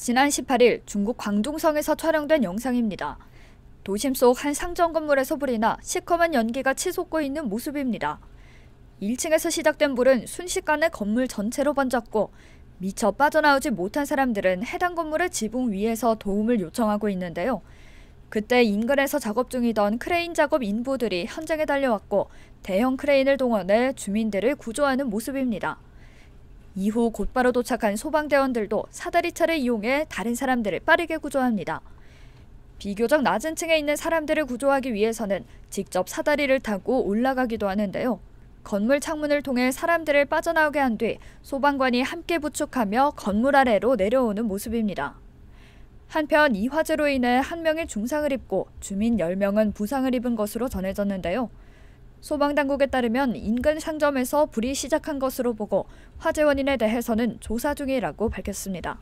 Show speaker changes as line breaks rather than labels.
지난 18일 중국 광둥성에서 촬영된 영상입니다. 도심 속 한 상점 건물에서 불이 나 시커먼 연기가 치솟고 있는 모습입니다. 1층에서 시작된 불은 순식간에 건물 전체로 번졌고 미처 빠져나오지 못한 사람들은 해당 건물의 지붕 위에서 도움을 요청하고 있는데요. 그때 인근에서 작업 중이던 크레인 작업 인부들이 현장에 달려왔고 대형 크레인을 동원해 주민들을 구조하는 모습입니다. 이후 곧바로 도착한 소방대원들도 사다리차를 이용해 다른 사람들을 빠르게 구조합니다. 비교적 낮은 층에 있는 사람들을 구조하기 위해서는 직접 사다리를 타고 올라가기도 하는데요. 건물 창문을 통해 사람들을 빠져나오게 한 뒤 소방관이 함께 부축하며 건물 아래로 내려오는 모습입니다. 한편 이 화재로 인해 한 명이 중상을 입고 주민 10명은 부상을 입은 것으로 전해졌는데요. 소방당국에 따르면 인근 상점에서 불이 시작한 것으로 보고 화재 원인에 대해서는 조사 중이라고 밝혔습니다.